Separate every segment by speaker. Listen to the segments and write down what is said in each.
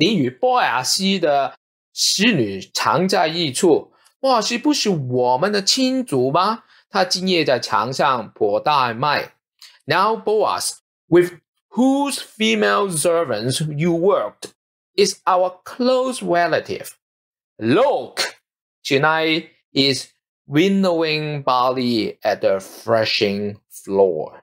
Speaker 1: 你与波尔西的使女常在一处，波尔西不是我们的亲族吗？他今夜在墙上跛大卖。Now Boaz, with whose female servants you worked, is our close relative. Look, tonight is winnowing barley at the threshing floor.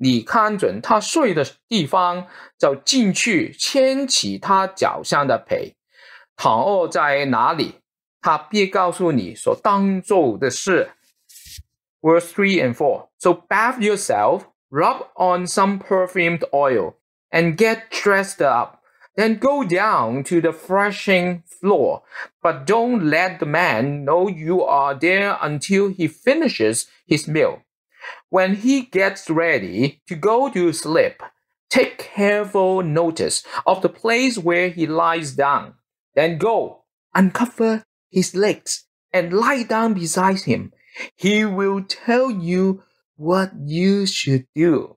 Speaker 1: 你看准他睡的地方，就进去牵起他脚上的被。躺卧在哪里，他必告诉你所当做的事。Verse three and four. So bathe yourself, rub on some perfumed oil, and get dressed up. Then go down to the threshing floor, but don't let the man know you are there until he finishes his meal. When he gets ready to go to sleep, take careful notice of the place where he lies down. Then go, uncover his legs, and lie down beside him. He will tell you what you should do.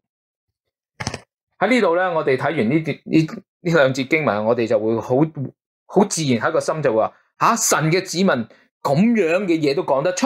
Speaker 1: 喺呢度咧，我哋睇完呢啲呢呢兩節經文，我哋就會好好自然喺個心就話：吓、啊、神嘅子民咁樣嘅嘢都講得出。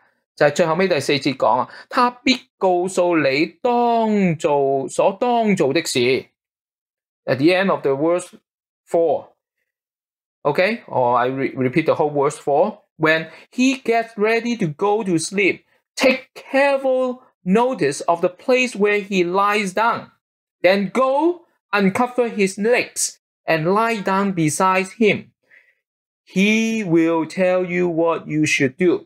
Speaker 1: 就係最後尾第四節講啊，他必告訴你當做所當做的事。At the end of the verse four, okay, or oh, I re repeat the whole verse four. When he gets ready to go to sleep, take careful notice of the place where he lies down. Then go uncover his legs and lie down beside him. He will tell you what you should do.